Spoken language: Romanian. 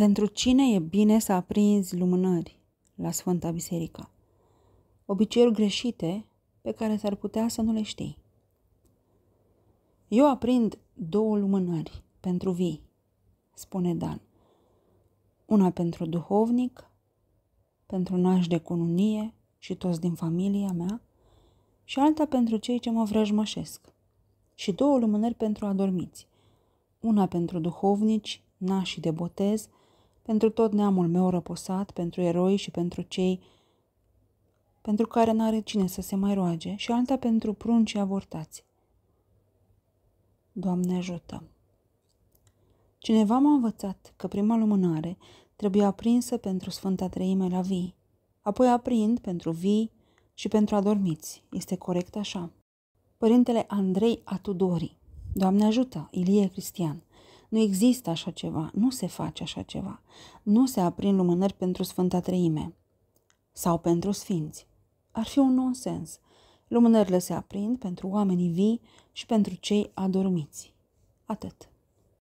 Pentru cine e bine să aprinzi lumânări la Sfânta Biserică? Obiceiuri greșite pe care s-ar putea să nu le știi. Eu aprind două lumânări pentru vii, spune Dan. Una pentru duhovnic, pentru naș de cununie și toți din familia mea, și alta pentru cei ce mă vrăjmășesc. Și două lumânări pentru adormiți. Una pentru duhovnici, nașii de botez pentru tot neamul meu răposat, pentru eroi și pentru cei pentru care n-are cine să se mai roage, și alta pentru prunci avortați. Doamne ajută! Cineva m-a învățat că prima lumânare trebuie aprinsă pentru Sfânta Treime la vii, apoi aprind pentru vii și pentru adormiți. Este corect așa. Părintele Andrei Atudori. Doamne ajută, Ilie Cristian. Nu există așa ceva, nu se face așa ceva. Nu se aprind lumânări pentru Sfânta Treime sau pentru sfinți. Ar fi un nonsens. Lumânările se aprind pentru oamenii vii și pentru cei adormiți. Atât.